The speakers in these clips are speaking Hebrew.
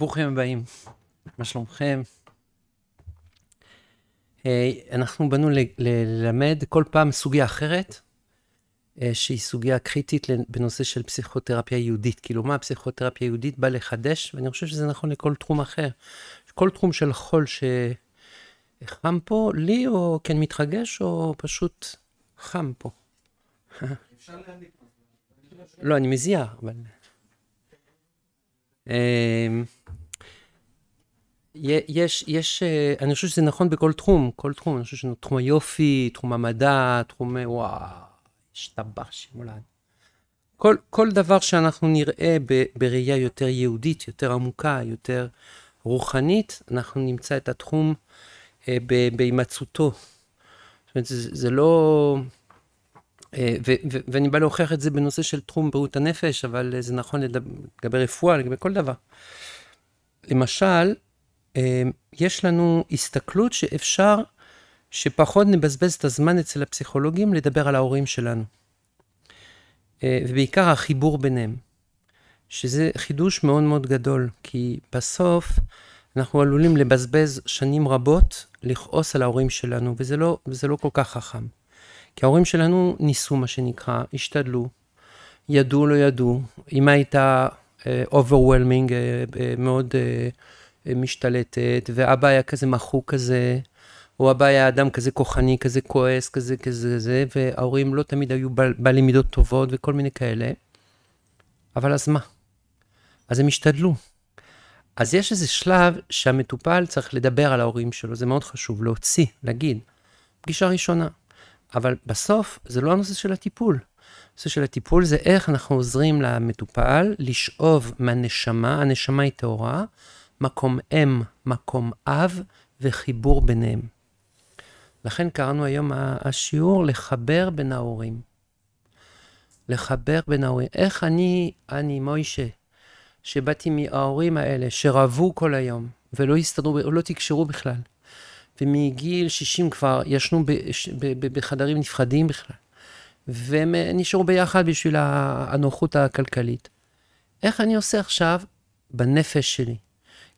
ברוכים הבאים, מה שלומכם? אה, אנחנו באנו ללמד כל פעם סוגיה אחרת, אה, שהיא סוגיה קריטית בנושא של פסיכותרפיה יהודית. כאילו, מה הפסיכותרפיה יהודית בא לחדש, ואני חושב שזה נכון לכל תחום אחר. כל תחום של חול שחם פה, לי או כן מתרגש, או פשוט חם פה. אפשר להדליק. לא, אני מזיע, אבל... אמ, יש, יש, אה, אני חושב שזה נכון בכל תחום, כל תחום, אני חושב שיש תחום היופי, תחום המדע, תחום, אה, וואו, השתבח שמולד. כל, כל דבר שאנחנו נראה ב, בראייה יותר יהודית, יותר עמוקה, יותר רוחנית, אנחנו נמצא את התחום אה, בהימצאותו. זאת אומרת, זה, זה לא... אה, ואני בא להוכיח את זה בנושא של תחום בריאות הנפש, אבל אה, זה נכון לגבי רפואה, לגבי כל דבר. למשל, אה, יש לנו הסתכלות שאפשר שפחות נבזבז את הזמן אצל הפסיכולוגים לדבר על ההורים שלנו. ובעיקר החיבור ביניהם, שזה חידוש מאוד מאוד גדול, כי בסוף אנחנו עלולים לבזבז שנים רבות לכעוס על ההורים שלנו, וזה לא, וזה לא כל כך חכם. כי ההורים שלנו ניסו, מה שנקרא, השתדלו, ידעו, לא ידעו. אמא הייתה אוברוולמינג, uh, uh, מאוד uh, משתלטת, ואבא היה כזה מחוק כזה, או אבא היה אדם כזה כוחני, כזה כועס, כזה כזה זה, וההורים לא תמיד היו בעלי מידות טובות וכל מיני כאלה. אבל אז מה? אז הם השתדלו. אז יש איזה שלב שהמטופל צריך לדבר על ההורים שלו, זה מאוד חשוב, להוציא, להגיד. פגישה ראשונה, אבל בסוף זה לא הנושא של הטיפול. הנושא של הטיפול זה איך אנחנו עוזרים למטופל לשאוב מהנשמה, הנשמה היא טהורה, מקום אם, מקום אב וחיבור ביניהם. לכן קראנו היום השיעור לחבר בין ההורים. לחבר בין ההורים. איך אני, אני מוישה, שבאתי מההורים האלה, שרבו כל היום, ולא הסתדרו, לא תקשרו בכלל. ומגיל 60 כבר ישנו ב, ב, ב, בחדרים נפחדים בכלל, והם אה, נשארו ביחד בשביל הנוחות הכלכלית. איך אני עושה עכשיו בנפש שלי?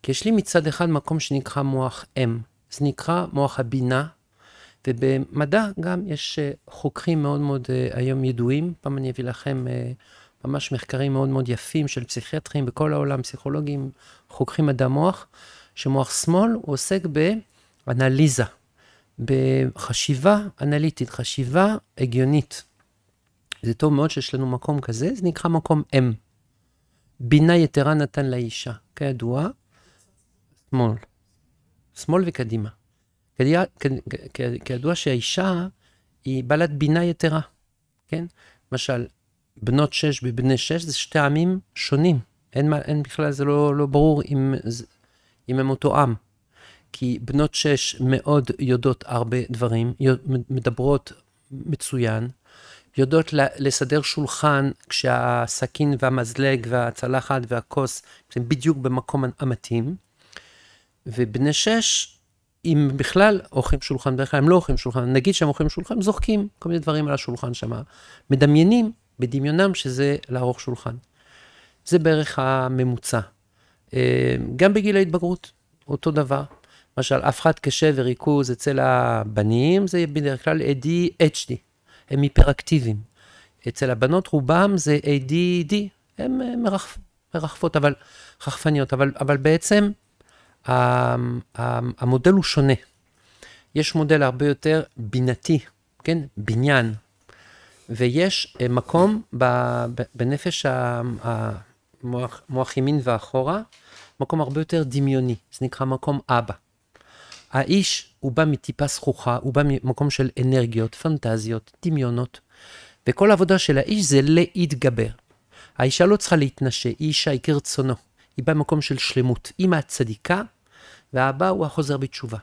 כי יש לי מצד אחד מקום שנקרא מוח אם, זה נקרא מוח הבינה, ובמדע גם יש אה, חוקרים מאוד מאוד אה, היום ידועים, פעם אני אביא לכם ממש מחקרים מאוד מאוד יפים של פסיכיאטרים בכל העולם, פסיכולוגים, חוקרים מדע מוח, שמוח שמאל הוא עוסק ב... אנליזה, בחשיבה אנליטית, חשיבה הגיונית. זה טוב מאוד שיש לנו מקום כזה, זה נקרא מקום אם. בינה יתרה נתן לאישה, כידוע, שמאל. שמאל וקדימה. כידוע, כידוע שהאישה היא בעלת בינה יתרה, כן? למשל, בנות שש ובני שש זה שתי עמים שונים. אין, אין בכלל, זה לא, לא ברור אם, אם הם אותו עם. כי בנות שש מאוד יודעות הרבה דברים, מדברות מצוין, יודעות לסדר שולחן כשהסכין והמזלג והצלחת והכוס הם בדיוק במקום המתאים. ובני שש, אם בכלל אוכלים שולחן, בדרך כלל הם לא אוכלים שולחן, נגיד שהם אוכלים שולחן, הם זורקים כל מיני דברים על השולחן שם, מדמיינים בדמיונם שזה לערוך שולחן. זה בערך הממוצע. אה, גם בגיל ההתבגרות, אותו דבר. למשל, הפחת קשה וריכוז אצל הבנים זה בדרך כלל ADHD, הם היפראקטיביים. אצל הבנות רובם זה ADD, הם מרחפ, מרחפות, אבל, חכפניות, אבל, אבל בעצם המודל הוא שונה. יש מודל הרבה יותר בינתי, כן? בניין. ויש אה, מקום בנפש המוח ימין ואחורה, מקום הרבה יותר דמיוני, זה נקרא מקום אבא. האיש הוא בא מטיפה זכוכה, הוא בא ממקום של אנרגיות, פנטזיות, דמיונות, וכל העבודה של האיש זה להתגבר. האישה לא צריכה להתנשא, היא אישה, היא כרצונו. היא באה ממקום של שלמות. אמא הצדיקה, והאבא הוא החוזר בתשובה.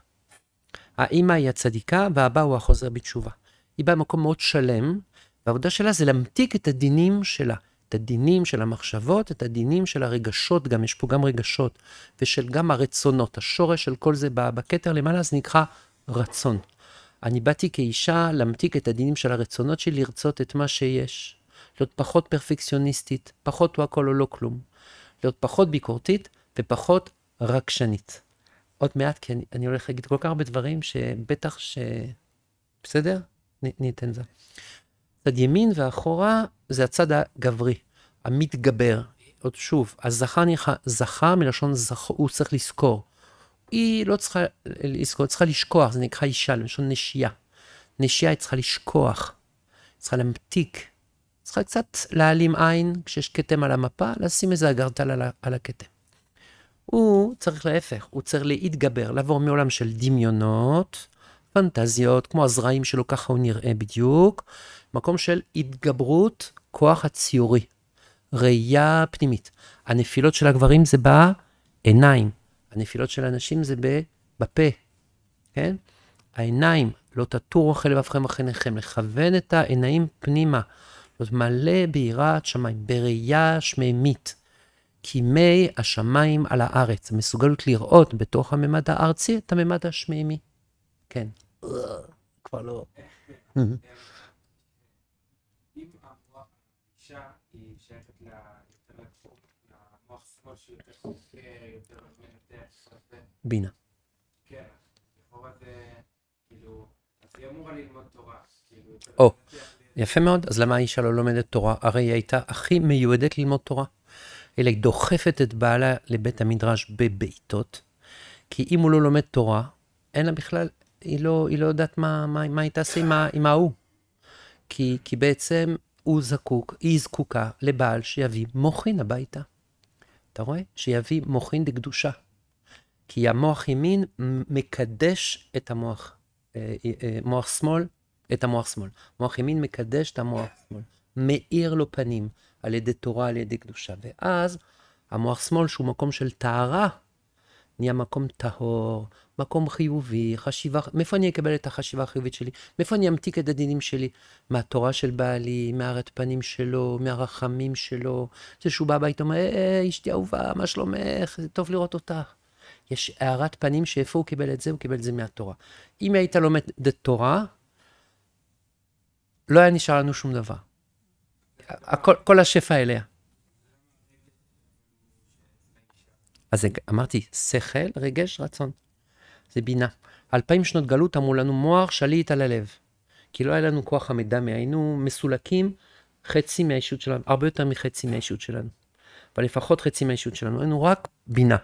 האמא היא הצדיקה, והאבא הוא החוזר בתשובה. היא באה ממקום מאוד שלם, והעבודה שלה זה להמתיק את הדינים שלה. את הדינים של המחשבות, את הדינים של הרגשות גם, יש פה גם רגשות, ושל גם הרצונות. השורש של כל זה בא בכתר למעלה, זה נקרא רצון. אני באתי כאישה להמתיק את הדינים של הרצונות שלי, לרצות את מה שיש. להיות פחות פרפקציוניסטית, פחות הוא הכל או לא כלום. להיות פחות ביקורתית ופחות רגשנית. עוד מעט, כי אני, אני הולך להגיד כל כך הרבה דברים, שבטח ש... בסדר? ניתן זה. צד ימין ואחורה זה הצד הגברי, המתגבר. עוד שוב, הזכה נכה, זכה מלשון זכה, הוא צריך לזכור. היא לא צריכה לזכור, היא צריכה לשכוח, זה נקרא אישה, למשל נשייה. נשייה היא צריכה לשכוח, היא צריכה להמתיק, צריכה קצת להעלים עין, כשיש כתם על המפה, לשים איזה אגרטל על, על הכתם. הוא צריך להפך, הוא צריך להתגבר, לעבור מעולם של דמיונות, פנטזיות, כמו הזרעים שלו, ככה הוא נראה בדיוק, מקום של התגברות כוח הציורי, ראייה פנימית. הנפילות של הגברים זה בעיניים, הנפילות של הנשים זה בפה, כן? העיניים, לא תטור אחרי לבבכם וחניכם, לכוון את העיניים פנימה. זאת מלא ביראת שמיים, בראייה שמימית. כימי השמיים על הארץ, המסוגלות לראות בתוך הממד הארצי את הממד השמימי. כן. כבר לא... בינה. כן, כאילו, כאילו, או, לא יפה מאוד, אז למה האישה לא לומדת תורה? הרי היא הייתה הכי מיועדת ללמוד תורה. אלא היא דוחפת את בעלה לבית המדרש בבעיטות, כי אם הוא לא לומד תורה, אין לה בכלל, היא לא, היא לא יודעת מה, מה, מה היא תעשה עם, עם ההוא. כי, כי בעצם הוא זקוק, היא זקוקה לבעל שיביא מוחין הביתה. אתה רואה? שיביא מוחין דקדושה. כי המוח ימין מקדש את המוח, אה, אה, אה, מוח שמאל, את המוח שמאל. מוח ימין מקדש את המוח שמאל. מאיר לו פנים על ידי תורה, על ידי קדושה. ואז המוח שמאל, שהוא מקום של טהרה, נהיה מקום טהור, מקום חיובי, חשיבה, מאיפה אני אקבל את החשיבה החיובית שלי? מאיפה אני אמתיק את הדינים שלי? מהתורה של בעלי, מהרת פנים שלו, מהרחמים שלו. זה שהוא בא הביתה, אומר, אה, אה, אה אשתי אהובה, מה שלומך? זה טוב לראות אותך. יש הארת פנים שאיפה הוא קיבל את זה? הוא קיבל את זה מהתורה. אם היית לומד את התורה, לא היה נשאר לנו שום דבר. הכל, כל השפע אליה. אז אמרתי, שכל, רגש, רצון. זה בינה. אלפיים שנות גלות אמרו לנו מוח שליט על הלב. כי לא היה לנו כוח המדמה, היינו מסולקים חצי מהאישות שלנו, הרבה יותר מחצי מהאישות שלנו. אבל לפחות חצי מהאישות שלנו, היינו רק בינה.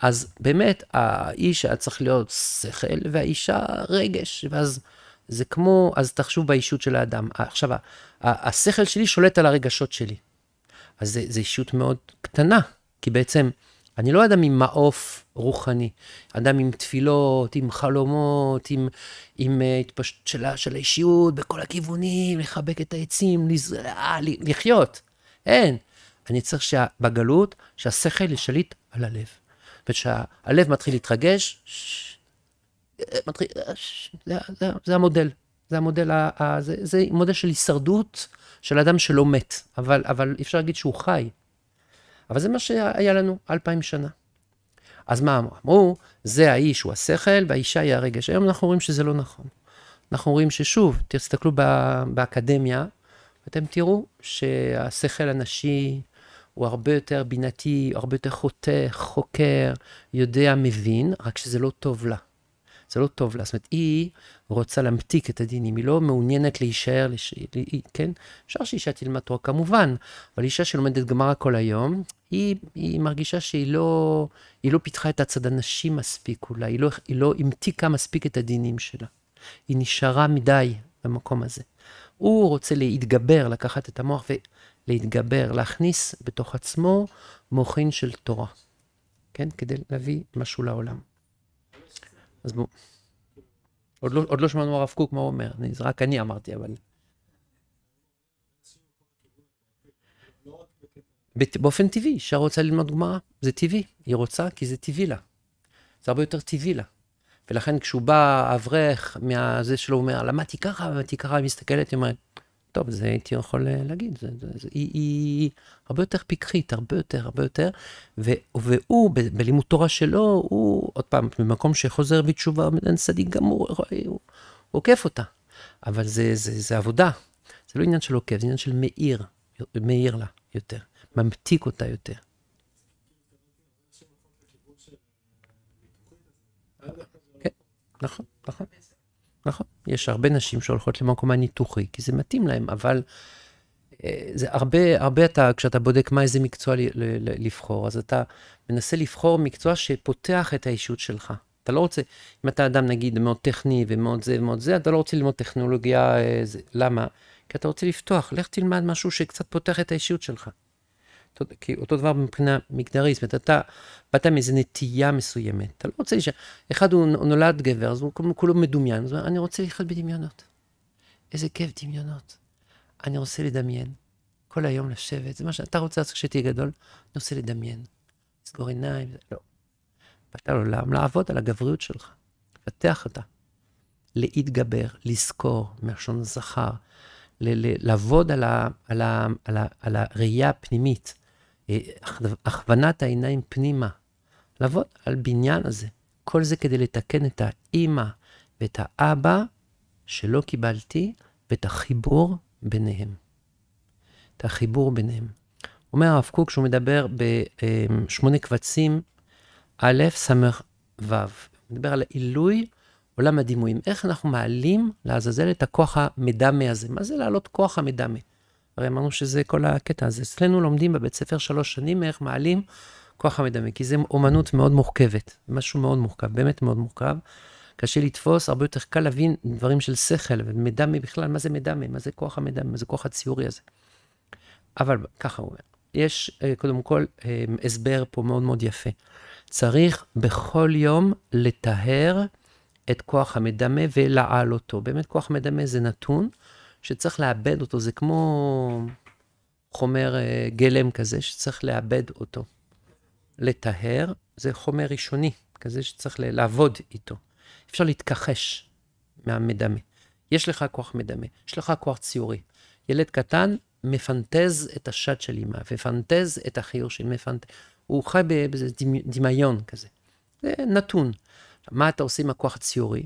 אז באמת, האיש היה צריך להיות שכל והאישה רגש, ואז זה כמו, אז תחשוב באישות של האדם. עכשיו, השכל שלי שולט על הרגשות שלי. אז זו אישות מאוד קטנה, כי בעצם אני לא אדם עם מעוף רוחני, אדם עם תפילות, עם חלומות, עם, עם uh, אה, התפשטות של, של האישיות בכל הכיוונים, לחבק את העצים, לזרע, לחיות. אין. אני צריך שה, בגלות, שהשכל ישליט על הלב. וכשהלב מתחיל להתרגש, מתחיל, ש... זה, זה, זה המודל. זה המודל, ה, ה, זה, זה מודל של הישרדות של אדם שלא מת, אבל, אבל אפשר להגיד שהוא חי. אבל זה מה שהיה לנו אלפיים שנה. אז מה אמרו? אמרו, זה האיש הוא השכל והאישה היא הרגש. היום אנחנו רואים שזה לא נכון. אנחנו רואים ששוב, תסתכלו באקדמיה, אתם תראו שהשכל הנשי הוא הרבה יותר בינתי, הרבה יותר חותך, חוקר, יודע, מבין, רק שזה לא טוב לה. זה לא טוב לה. זאת אומרת, היא רוצה להמתיק את הדינים, היא לא מעוניינת להישאר, לש... כן? אפשר שאישה תלמד תורה כמובן, אבל אישה שלומדת גמרא כל היום, היא, היא מרגישה שהיא לא, היא לא פיתחה את הצד הנשי מספיק אולי, היא לא, היא לא המתיקה מספיק את הדינים שלה. היא נשארה מדי במקום הזה. הוא רוצה להתגבר, לקחת את המוח ולהתגבר, להכניס בתוך עצמו מוחין של תורה, כן? כדי להביא משהו לעולם. אז בואו. עוד לא, עוד לא שמענו הרב קוק מה הוא אומר, אני, זה רק אני אמרתי, אבל... באופן טבעי, אישה רוצה ללמוד גמרא, זה טבעי, היא רוצה כי זה טבעי לה. זה הרבה יותר טבעי לה. ולכן כשהוא בא, אברך, מהזה שלו, הוא אומר, למדתי ככה, למדתי ככה, היא מסתכלת, היא אומרת, טוב, זה הייתי יכול אה, להגיד, זה, זה, זה, היא, היא הרבה יותר פיקחית, הרבה יותר, הרבה יותר, ו, והוא, ב, בלימוד תורה שלו, הוא, עוד פעם, במקום שחוזר בתשובה, אין צדיק גמור, הוא עוקף אותה. אבל זה, זה, זה זה עבודה, זה לא עניין של עוקף, זה עניין של מאיר, מאיר לה יותר, ממתיק אותה יותר. כן, נכון, נכון. נכון. יש הרבה נשים שהולכות למקום הניתוחי, כי זה מתאים להן, אבל אה, זה הרבה, הרבה אתה, כשאתה בודק מה איזה מקצוע לבחור, אז אתה מנסה לבחור מקצוע שפותח את האישות שלך. אתה לא רוצה, אם אתה אדם נגיד מאוד טכני ומאוד זה ומאוד זה, אתה לא רוצה ללמוד טכנולוגיה, אה, זה, למה? כי אתה רוצה לפתוח, לך תלמד משהו שקצת פותח את האישיות שלך. כי אותו דבר מבחינה מגדרית, זאת אומרת, אתה באת עם איזו נטייה מסוימת, אתה לא רוצה ש... אחד הוא נולד גבר, אז הוא כולו מדומיין, אז אני רוצה לחיות בדמיונות. איזה כיף דמיונות. אני רוצה לדמיין. כל היום לשבת, זה מה שאתה רוצה לעשות כשתהיה גדול, אני רוצה לדמיין. לסגור עיניים, לא. באת לעולם לעבוד על הגבריות שלך, לפתח אותה. להתגבר, לזכור, מלשון זכר, לעבוד על, על, על, על הראייה הפנימית, אה, הכוונת העיניים פנימה, לעבוד על בניין הזה. כל זה כדי לתקן את האימא ואת האבא שלא קיבלתי, ואת החיבור ביניהם. את החיבור ביניהם. אומר הרב קוק, שהוא מדבר בשמונה אמ, קבצים, א', ס', ו', מדבר על עילוי עולם הדימויים. איך אנחנו מעלים לעזאזל את הכוח המדמה הזה? מה זה להעלות כוח המדמה? הרי אמרנו שזה כל הקטע, הזה. אצלנו לומדים בבית ספר שלוש שנים איך מעלים כוח המדמה, כי זו אומנות מאוד מורכבת, משהו מאוד מורכב, באמת מאוד מורכב. קשה לתפוס, הרבה יותר קל להבין דברים של שכל ומדמה בכלל, מה זה מדמה, מה זה כוח המדמה, מה זה כוח הציורי הזה. אבל ככה הוא אומר, יש אה, קודם כל אה, הסבר פה מאוד מאוד יפה. צריך בכל יום לטהר את כוח המדמה ולעל אותו. באמת כוח מדמה זה נתון. שצריך לאבד אותו, זה כמו חומר אה, גלם כזה שצריך לאבד אותו. לטהר זה חומר ראשוני, כזה שצריך לעבוד איתו. אפשר להתכחש מהמדמה. יש לך כוח מדמה, יש לך כוח ציורי. ילד קטן מפנטז את השד של אמא, מפנטז את החיור של מפנט... הוא חי באיזה דמיון כזה. זה נתון. מה אתה עושה עם הכוח הציורי?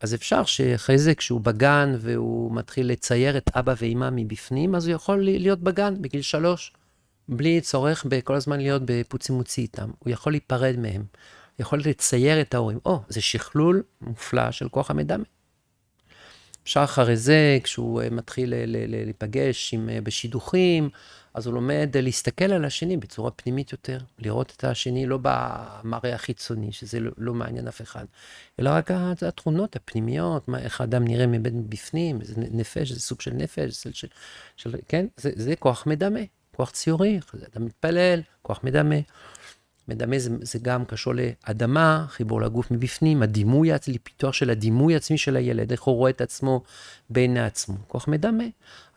אז אפשר שאחרי זה, כשהוא בגן והוא מתחיל לצייר את אבא ואימא מבפנים, אז הוא יכול להיות בגן בגיל שלוש, בלי צורך בכל הזמן להיות בפוצי מוצי איתם. הוא יכול להיפרד מהם, הוא יכול לצייר את ההורים. או, oh, זה שכלול מופלא של כוח המדמה. אפשר אחרי זה, כשהוא אה, מתחיל אה, להיפגש עם, אה, בשידוכים, אז הוא לומד להסתכל על השני בצורה פנימית יותר, לראות את השני לא במראה החיצוני, שזה לא, לא מעניין אף אחד, אלא רק התכונות הפנימיות, מה, איך האדם נראה מבין בפנים, זה נפש, זה סוג של נפש, של, של, של, כן? זה, זה כוח מדמה, כוח ציורי, אדם מתפלל, כוח מדמה. מדמה זה, זה גם קשור לאדמה, חיבור לגוף מבפנים, הדימוי העצמי, פיתוח של הדימוי העצמי של הילד, איך הוא רואה את עצמו בין עצמו. כוח מדמה,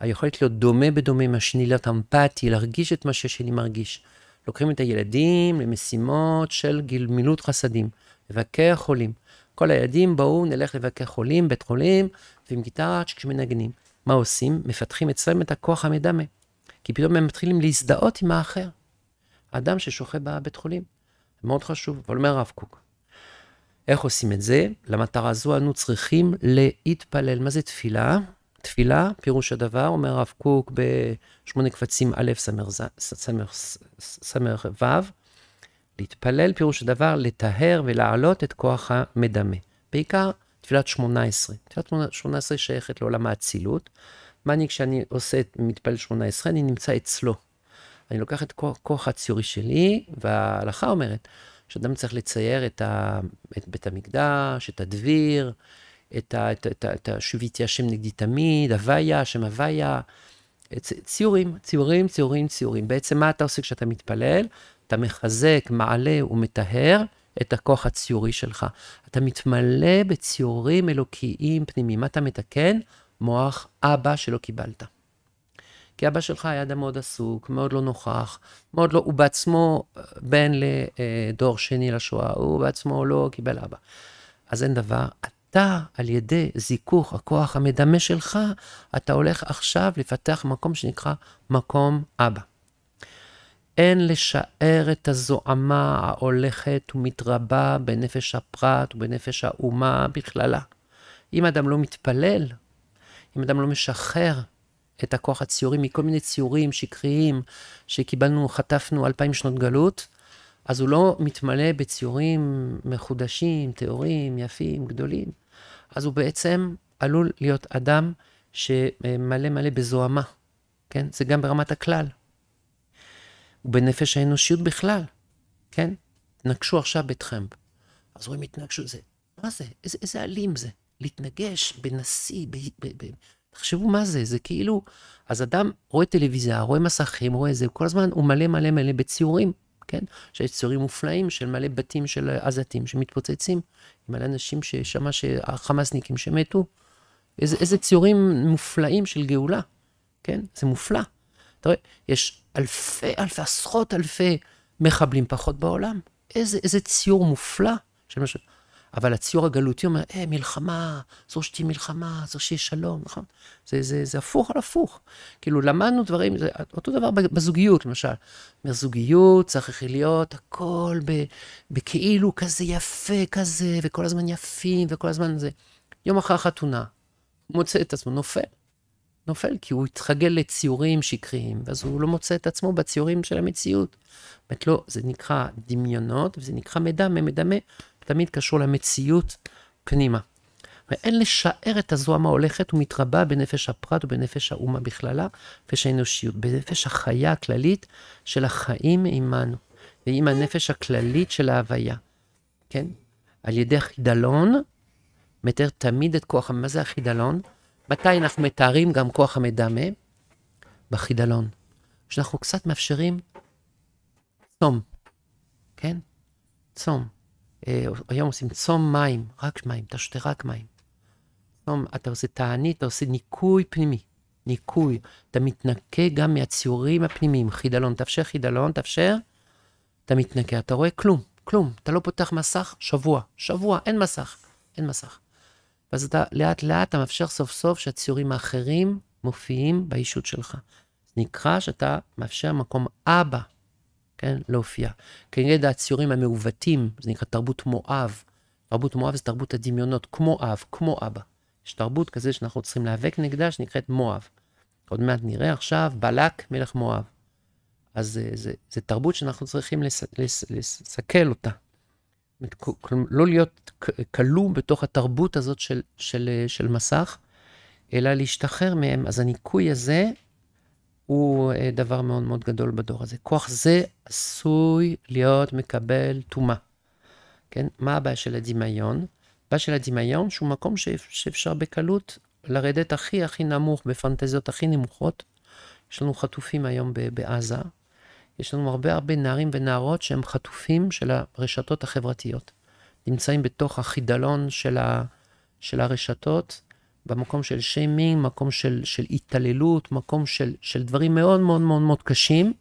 היכולת להיות דומה בדומה עם השני, להיות אמפתי, להרגיש את מה ששני מרגיש. לוקחים את הילדים למשימות של גמילות חסדים, לבקר חולים. כל הילדים, בואו נלך לבקר חולים, בית חולים, ועם גיטרה כשמנגנים. מה עושים? מפתחים אצלם את הכוח המדמה. כי פתאום הם מתחילים להזדהות עם האחר. אדם ששוכב בבית חולים. מאוד חשוב, אבל אומר הרב קוק. איך עושים את זה? למטרה הזו אנו צריכים להתפלל. מה זה תפילה? תפילה, פירוש הדבר, אומר הרב קוק בשמונה קבצים א' ס"ו, להתפלל, פירוש הדבר, לטהר ולהעלות את כוח המדמה. בעיקר תפילת שמונה עשרה. תפילת שמונה עשרה שייכת לעולם האצילות. מה אני כשאני עושה, מתפלל שמונה עשרה, אני נמצא אצלו. אני לוקח את כוח הציורי שלי, וההלכה אומרת שאדם צריך לצייר את, ה, את בית המקדש, את הדביר, את, את, את, את השם נגדי תמיד, הוויה, השם הוויה, ציורים, ציורים, ציורים, ציורים. בעצם מה אתה עושה כשאתה מתפלל? אתה מחזק, מעלה ומטהר את הכוח הציורי שלך. אתה מתמלא בציורים אלוקיים פנימיים. מה אתה מתקן? מוח אבא שלא קיבלת. כי אבא שלך היה אדם מאוד עסוק, מאוד לא נוכח, מאוד לא, הוא בעצמו אה, בן לדור שני לשואה, הוא בעצמו לא קיבל אבא. אז אין דבר. אתה, על ידי זיכוך הכוח המדמה שלך, אתה הולך עכשיו לפתח מקום שנקרא מקום אבא. אין לשער את הזוהמה ההולכת ומתרבה בנפש הפרט ובנפש האומה בכללה. אם אדם לא מתפלל, אם אדם לא משחרר את הכוח הציורי מכל מיני ציורים שקריים שקיבלנו, חטפנו אלפיים שנות גלות, אז הוא לא מתמלא בציורים מחודשים, טהורים, יפים, גדולים. אז הוא בעצם עלול להיות אדם שמלא מלא בזוהמה, כן? זה גם ברמת הכלל. ובנפש האנושיות בכלל, כן? התנגשו עכשיו ביתכם. אז רואים התנגשות, זה, מה זה? איזה, איזה אלים זה? להתנגש בנשיא, ב, ב, ב, תחשבו מה זה, זה כאילו, אז אדם רואה טלוויזיה, רואה מסכים, רואה זה, כל הזמן הוא מלא מלא מלא בציורים, כן? שיש ציורים מופלאים של מלא בתים של עזתים שמתפוצצים, מלא אנשים ששמע שהחמאסניקים שמתו. איזה, איזה ציורים מופלאים של גאולה, כן? זה מופלא. אתה רואה, יש אלפי, אלפי, עשרות אלפי מחבלים פחות בעולם. איזה, איזה ציור מופלא של משהו. אבל הציור הגלותי אומר, אה, מלחמה, זו שתהיה מלחמה, זו שיהיה שלום, נכון? זה, זה, זה הפוך על הפוך. כאילו, למדנו דברים, זה אותו דבר בזוגיות, למשל. אומר, צריך להיות הכל ב, בכאילו כזה יפה כזה, וכל הזמן יפים, וכל הזמן זה. יום אחרי החתונה, מוצא את עצמו, נופל. נופל, כי הוא התרגל לציורים שקריים, ואז הוא לא מוצא את עצמו בציורים של המציאות. זאת אומרת, לא, זה נקרא דמיונות, וזה נקרא מדמה, מדמה. תמיד קשור למציאות פנימה. ואין לשער את הזוהמה הולכת ומתרבה בנפש הפרט ובנפש האומה בכללה, נפש האנושיות, בנפש החיה הכללית של החיים עמנו, ועם הנפש הכללית של ההוויה, כן? על ידי החידלון, מתאר תמיד את כוח, מה זה החידלון? מתי אנחנו מתארים גם כוח המדמה? בחידלון. שאנחנו קצת מאפשרים צום, כן? צום. אה, היום עושים צום מים, רק מים, אתה שותה רק מים. צום, אתה עושה תענית, אתה עושה ניקוי פנימי. ניקוי. אתה מתנקה גם מהציורים הפנימיים. חידלון, תאפשר חידלון, תאפשר. אתה מתנקה, אתה רואה כלום, כלום. אתה לא פותח מסך, שבוע, שבוע, אין מסך, אין מסך. ואז אתה לאט לאט, אתה מאפשר סוף סוף שהציורים האחרים מופיעים באישות שלך. נקרא שאתה מאפשר מקום אבא כן? להופיע. כנגד הציורים המעוותים, זה נקרא תרבות מואב. תרבות מואב זה תרבות הדמיונות, כמו אב, כמו אבא. יש תרבות כזה שאנחנו צריכים להיאבק נגדה, שנקראת מואב. עוד מעט נראה עכשיו, בלק, מלך מואב. אז זה, אה, זה, זה תרבות שאנחנו צריכים לס, לס, לסכל אותה. לא להיות כלום בתוך התרבות הזאת של, של, אה, של מסך, אלא להשתחרר מהם. אז הניקוי הזה הוא אה, דבר מאוד מאוד גדול בדור הזה. כוח זה עשוי להיות מקבל טומאה. כן? מה הבעיה של הדמיון? הבעיה של הדמיון שהוא מקום שאפשר בקלות לרדת הכי הכי נמוך, בפנטזיות הכי נמוכות. יש לנו חטופים היום בעזה. יש לנו הרבה הרבה נערים ונערות שהם חטופים של הרשתות החברתיות. נמצאים בתוך החידלון של, ה, של הרשתות, במקום של שיימינג, מקום של, של התעללות, מקום של, של דברים מאוד מאוד מאוד מאוד קשים.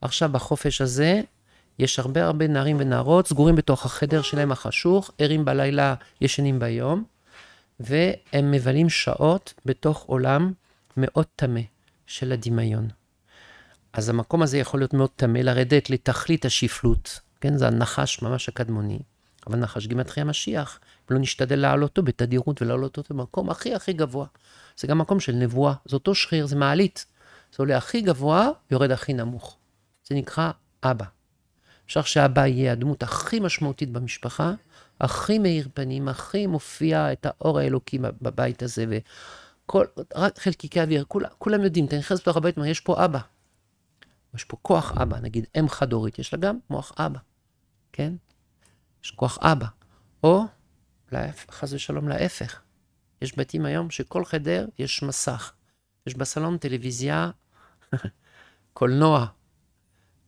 עכשיו בחופש הזה, יש הרבה הרבה נערים ונערות סגורים בתוך החדר שלהם החשוך, ערים בלילה, ישנים ביום, והם מבלים שעות בתוך עולם מאוד טמא של הדמיון. אז המקום הזה יכול להיות מאוד טמא, לרדת לתכלית השפלות, כן? זה הנחש ממש הקדמוני. אבל נחש גימטרי המשיח, אם לא נשתדל אותו בתדירות ולהעלות אותו במקום הכי הכי גבוה. זה גם מקום של נבואה, זה אותו שחיר, זה מעלית. זה עולה הכי גבוה, יורד הכי נמוך. זה נקרא אבא. אפשר שאבא יהיה הדמות הכי משמעותית במשפחה, הכי מאיר פנים, הכי מופיע את האור האלוקי בבית הזה, וכל, רק חלקיקי אוויר, כול, כולם יודעים, אתה נכנס לתוך הבית, יש פה אבא. יש פה כוח אבא, נגיד אם חד-הורית, יש לה גם מוח אבא, כן? יש כוח אבא. או, חס ושלום, להפך. יש בתים היום שכל חדר יש מסך. יש בסלון טלוויזיה, קולנוע.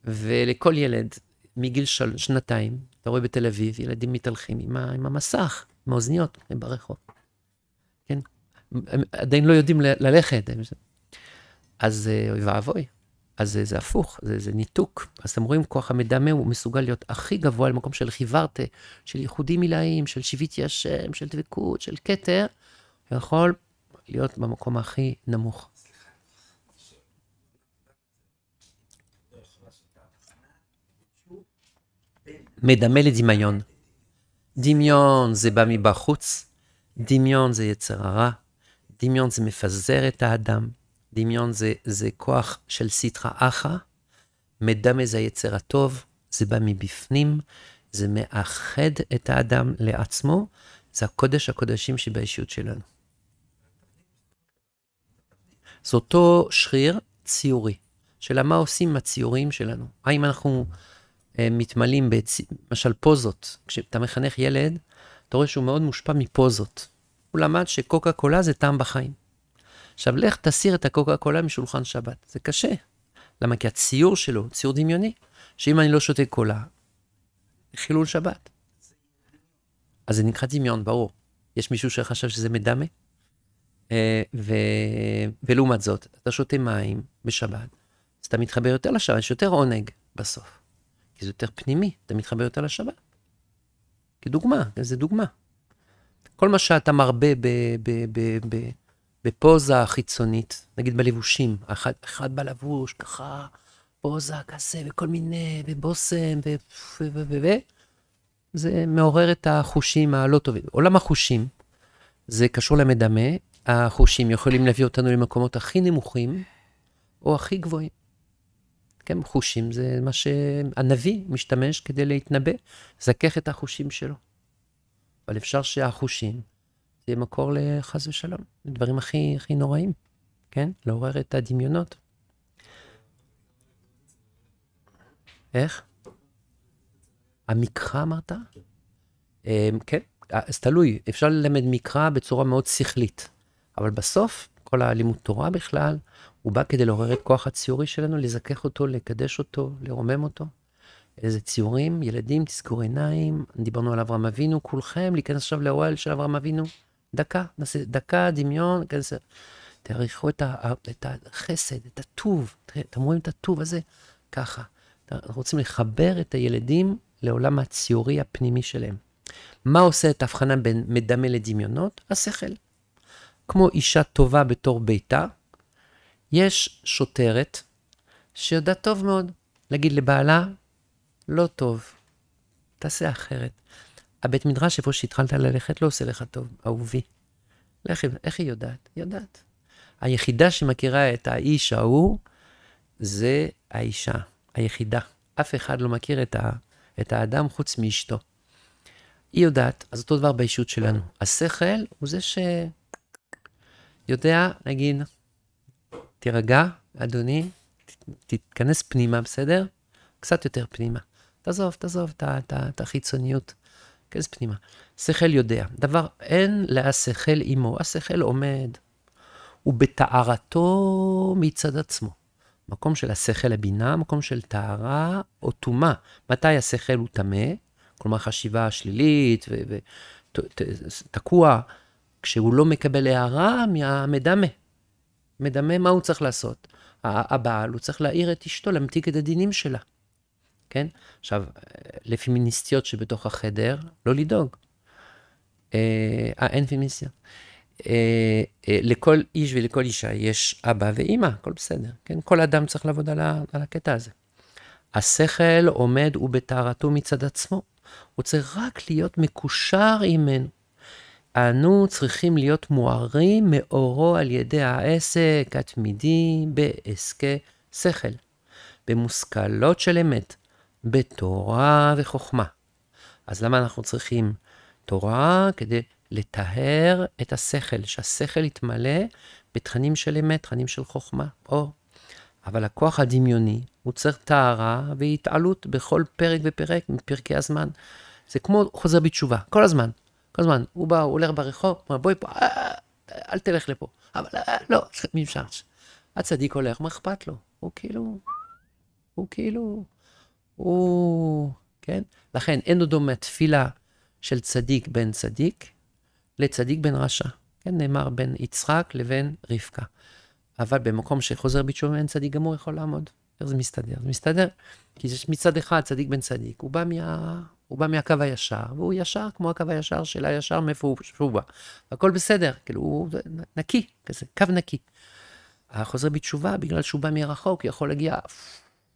ולכל ילד מגיל של, שנתיים, אתה רואה בתל אביב, ילדים מתהלכים עם, ה, עם המסך, עם האוזניות, הם ברחוב. כן? הם עדיין לא יודעים ל, ללכת. הם... אז אה, אוי ואבוי. אז זה, זה הפוך, זה, זה ניתוק. אז אתם רואים, כוח המדמה הוא מסוגל להיות הכי גבוה למקום של חיוורטה, של ייחודים עילאיים, של שיוויתי השם, של דבקות, של כתר, יכול להיות במקום הכי נמוך. מדמה לדמיון. דמיון זה בא מבחוץ, דמיון זה יצר הרע, דמיון זה מפזר את האדם, דמיון זה, זה כוח של סיטרא אחא, מדמה זה היצר הטוב, זה בא מבפנים, זה מאחד את האדם לעצמו, זה הקודש הקודשים שבאישיות שלנו. זה אותו שריר ציורי, של מה עושים עם הציורים שלנו. האם אנחנו אה, מתמלאים, בצ... למשל פוזות, כשאתה מחנך ילד, אתה רואה שהוא מאוד מושפע מפוזות. הוא למד שקוקה קולה זה טעם בחיים. עכשיו, לך תסיר את הקוקה קולה משולחן שבת. זה קשה. למה? כי הציור שלו, ציור דמיוני, שאם אני לא שותה קולה, חילול שבת. אז זה נקרא דמיון, ברור. יש מישהו שחשב שזה מדמה? אה, ו... ולעומת זאת, אתה שותה מים בשבת, אז אתה מתחבר יותר לשבת, יש יותר עונג בסוף. כי זה יותר פנימי, אתה מתחבר יותר לשבת. כדוגמה, זה דוגמה. כל מה שאתה מרבה ב... ב... ב... ב... בפוזה חיצונית, נגיד בלבושים, אחד, אחד בלבוש, ככה, פוזה כזה, וכל מיני, ובושם, ו... ו... ו... ו... ו... זה מעורר את החושים הלא טובים. עולם החושים, זה קשור למדמה, החושים יכולים להביא אותנו למקומות הכי נמוכים, או הכי גבוהים. כן, חושים זה מה שהנביא משתמש כדי להתנבא, זכך את החושים שלו. אבל אפשר שהחושים זה מקור לחס ושלום, לדברים הכי, הכי נוראים, כן? לעורר את הדמיונות. איך? המקרא אמרת? אמ, כן, אה, אז תלוי, אפשר ללמד מקרא בצורה מאוד שכלית, אבל בסוף, כל הלימוד תורה בכלל, הוא בא כדי לעורר את כוח הציורי שלנו, לזכך אותו, לקדש אותו, לרומם אותו. איזה ציורים, ילדים, תזכור עיניים, דיברנו על אברהם אבינו, כולכם להיכנס עכשיו לאוהל של אברהם אבינו, דקה, נעשה דקה דמיון, כזה. תעריכו את, ה, את החסד, את הטוב, אתם רואים את הטוב הזה? ככה. אנחנו רוצים לחבר את הילדים לעולם הציורי הפנימי שלהם. מה עושה את ההבחנה בין מדמה לדמיונות? השכל. כמו אישה טובה בתור ביתה, יש שוטרת שיודעת טוב מאוד להגיד לבעלה, לא טוב, תעשה אחרת. הבית מדרש, איפה שהתחלת ללכת, לא עושה לך טוב, אהובי. לך, איך היא יודעת? היא יודעת. היחידה שמכירה את האיש ההוא, זה האישה, היחידה. אף אחד לא מכיר את, ה, את האדם חוץ מאשתו. היא יודעת, אז אותו דבר באישות שלנו. השכל הוא זה שיודע, נגיד, תירגע, אדוני, תתכנס פנימה, בסדר? קצת יותר פנימה. תעזוב, תעזוב את החיצוניות. כנס פנימה. שכל יודע, דבר אין להשכל עמו, השכל עומד. ובטהרתו מצד עצמו. מקום של השכל הבינה, מקום של טהרה או טומאה. מתי השכל הוא טמא? כלומר חשיבה שלילית ותקוע, כשהוא לא מקבל הערה מהמדמה. מדמה מה הוא צריך לעשות? הבעל, הוא צריך להעיר את אשתו, להמתיק את הדינים שלה. כן? עכשיו, לפמיניסטיות שבתוך החדר, לא לדאוג. אה, אה אין פמיניסטיות. אה, אה, לכל איש ולכל אישה יש אבא ואימא, הכל בסדר, כן? כל אדם צריך לעבוד על, ה, על הקטע הזה. השכל עומד ובטהרתו מצד עצמו. הוא צריך רק להיות מקושר עימנו. אנו צריכים להיות מוארים מאורו על ידי העסק התמידי בעסקי שכל, במושכלות של אמת, בתורה וחוכמה. אז למה אנחנו צריכים תורה? כדי לטהר את השכל, שהשכל יתמלא בתכנים של אמת, תכנים של חוכמה, או, אבל הכוח הדמיוני, הוא צריך טהרה והתעלות בכל פרק ופרק מפרקי הזמן. זה כמו חוזר בתשובה, כל הזמן, כל הזמן. הוא בא, הוא הולך ברחוב, הוא אומר, בואי פה, אה, אה, אל תלך לפה. אבל אה, לא, מי אפשר? הצדיק הולך, מה אכפת לו? הוא כאילו, הוא כאילו, הוא, כן? לכן אין עוד דומה תפילה של צדיק בן צדיק לצדיק בן רשע. כן, נאמר בין יצחק לבין רבקה. אבל במקום שחוזר בתשובה אין צדיק גמור יכול לעמוד. איך זה מסתדר? זה מסתדר, כי זה מצד אחד צדיק בן צדיק, הוא בא, מה... הוא בא מהקו הישר, והוא ישר כמו הקו הישר של הישר מאיפה הוא, שהוא בא. הכל בסדר, כאילו הוא נקי, כזה, קו נקי. החוזר בתשובה, בגלל שהוא בא מרחוק, יכול להגיע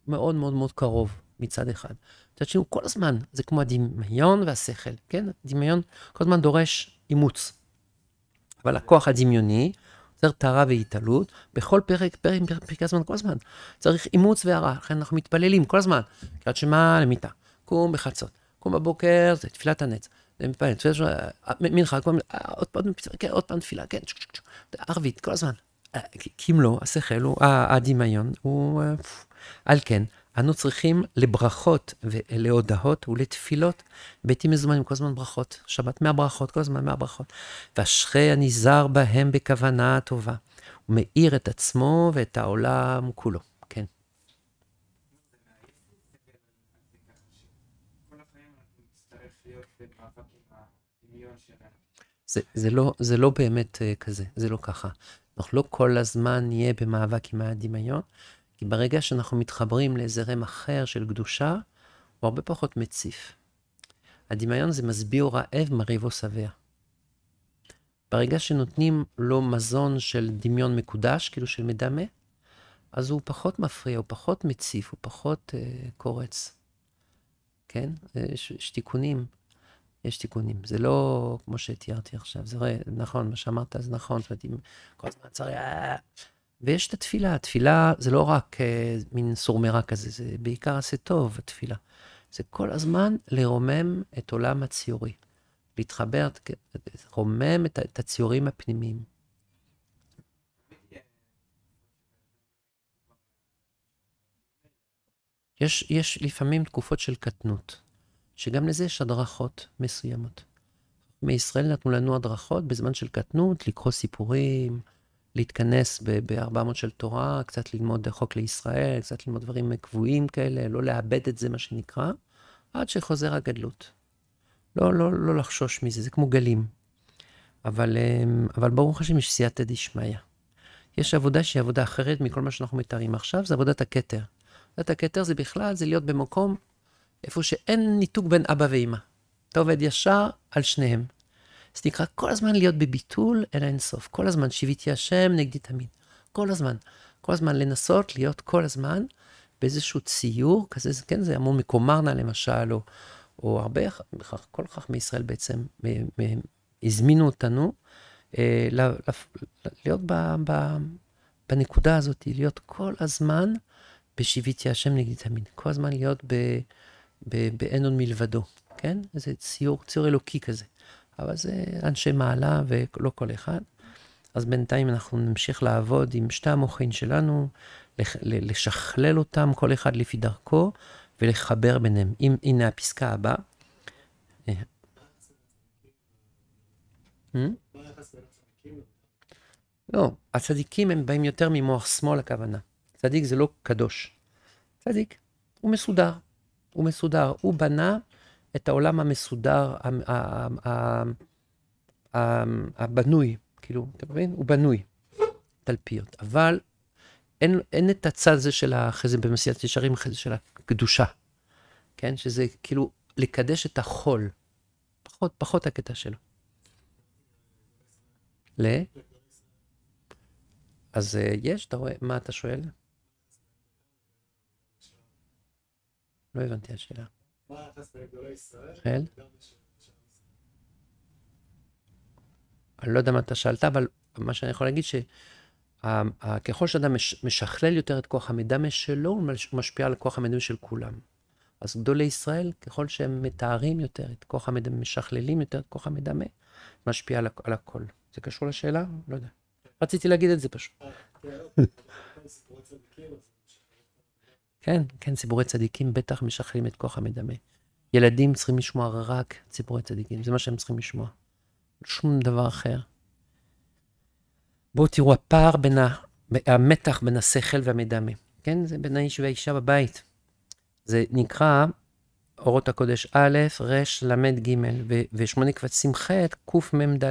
מאוד מאוד מאוד קרוב. מצד אחד. מצד שני, הוא כל הזמן, זה כמו הדמיון והשכל, כן? הדמיון כל הזמן דורש אימוץ. אבל הכוח הדמיוני יותר טהרה והתעלות, בכל פרק, פרק, פרק, פרק הזמן, כל הזמן. צריך אימוץ והרע, לכן אנחנו מתפללים כל הזמן. קריאת שמע למיטה, קום בחצות, קום בבוקר, זה תפילת הנץ. זה מתפלל, תפילת שמע, מנחה, אה, עוד פעם, כן, עוד פעם תפילה, כן, ערבית, כל הזמן. אה, כי אם לא, השכל, הוא, הדמיון, הוא... אה, על כן, אנו צריכים לברכות ולהודעות ולתפילות. ביתי מזומנים כל הזמן ברכות. שבת מהברכות, כל הזמן מהברכות. ואשרי הנזהר בהם בכוונה הטובה. הוא מאיר את עצמו ואת העולם כולו. כן. זה, זה, לא, זה לא באמת אה, כזה, זה לא ככה. אנחנו לא כל הזמן נהיה במאבק עם הדמיון, כי ברגע שאנחנו מתחברים לזרם אחר של קדושה, הוא הרבה פחות מציף. הדמיון זה משביעו רעב או שבע. ברגע שנותנים לו מזון של דמיון מקודש, כאילו של מדמה, אז הוא פחות מפריע, הוא פחות מציף, הוא פחות אה, קורץ. כן? אה, יש, יש תיקונים. יש תיקונים. זה לא כמו שתיארתי עכשיו, זה רואה, נכון, מה שאמרת זה נכון, זאת אומרת, אם כל הזמן צריך... אה, ויש את התפילה, התפילה זה לא רק uh, מין סורמרה כזה, זה בעיקר עשה טוב, התפילה. זה כל הזמן לרומם את עולם הציורי, להתחבר, לרומם כן, את, את הציורים הפנימיים. יש, יש לפעמים תקופות של קטנות, שגם לזה יש הדרכות מסוימות. מישראל נתנו לנו הדרכות בזמן של קטנות, לקרוא סיפורים, להתכנס ב-400 של תורה, קצת ללמוד חוק לישראל, קצת ללמוד דברים קבועים כאלה, לא לאבד את זה, מה שנקרא, עד שחוזר הגדלות. לא, לא, לא לחשוש מזה, זה כמו גלים. אבל, אמ, אבל ברוך השם יש סייעתא דשמיא. יש עבודה שהיא עבודה אחרת מכל מה שאנחנו מתארים עכשיו, זה עבודת הכתר. עבודת הכתר זה בכלל, זה להיות במקום איפה שאין ניתוק בין אבא ואימא. אתה עובד ישר על שניהם. זה נקרא כל הזמן להיות בביטול אל האינסוף. כל הזמן, שיוויתי השם נגדי תמיד. כל הזמן. כל הזמן לנסות להיות כל הזמן באיזשהו ציור כזה, כן, זה אמור מקומרנה למשל, או, או הרבה, כל כך מישראל בעצם הזמינו אותנו אה, להיות ב, ב, בנקודה הזאת, להיות כל הזמן בשיוויתי השם נגדי תמיד, כל הזמן להיות ב, ב, באין עוד מלבדו, כן? איזה ציור, ציור אלוקי כזה. אבל זה אנשי מעלה ולא כל אחד. אז בינתיים אנחנו נמשיך לעבוד עם שתי המוחים שלנו, לשכלל אותם, כל אחד לפי דרכו, ולחבר ביניהם. אם, הנה הפסקה הבאה. אה. Hmm? לא, הצדיקים הם באים יותר ממוח שמאל הכוונה. צדיק זה לא קדוש. צדיק, הוא מסודר. הוא מסודר, הוא בנה את העולם המסודר, הבנוי, כאילו, אתה מבין? הוא בנוי, תלפיות. אבל אין, אין את הצד הזה של אחרי במסיעת ישרים, אחרי של הקדושה, כן? שזה כאילו לקדש את החול. פחות, פחות הקטע שלו. ל? אז אה, יש, אתה רואה, מה אתה שואל? לא הבנתי השאלה. מה אני לא יודע מה אתה שאלת, אבל מה שאני יכול להגיד שככל שאדם משכלל יותר את כוח המדמה שלו, הוא משפיע על כוח המדמה של כולם. אז גדולי ישראל, ככל שהם מתארים יותר את כוח המדמה, משכללים יותר את כוח המדמה, משפיע על, על הכל. זה קשור לשאלה? לא יודע. רציתי להגיד את זה פשוט. אה, כן, אוקיי, כן, כן, ציבורי צדיקים בטח משחררים את כוח המדמה. ילדים צריכים לשמוע רק ציבורי צדיקים, זה מה שהם צריכים לשמוע. שום דבר אחר. בואו תראו הפער בין ה... המתח בין השכל והמדמה. כן, זה בין האיש והאישה בבית. זה נקרא אורות הקודש א', ר', ל', ג', ושמונה קבצים ח', קמ"ד.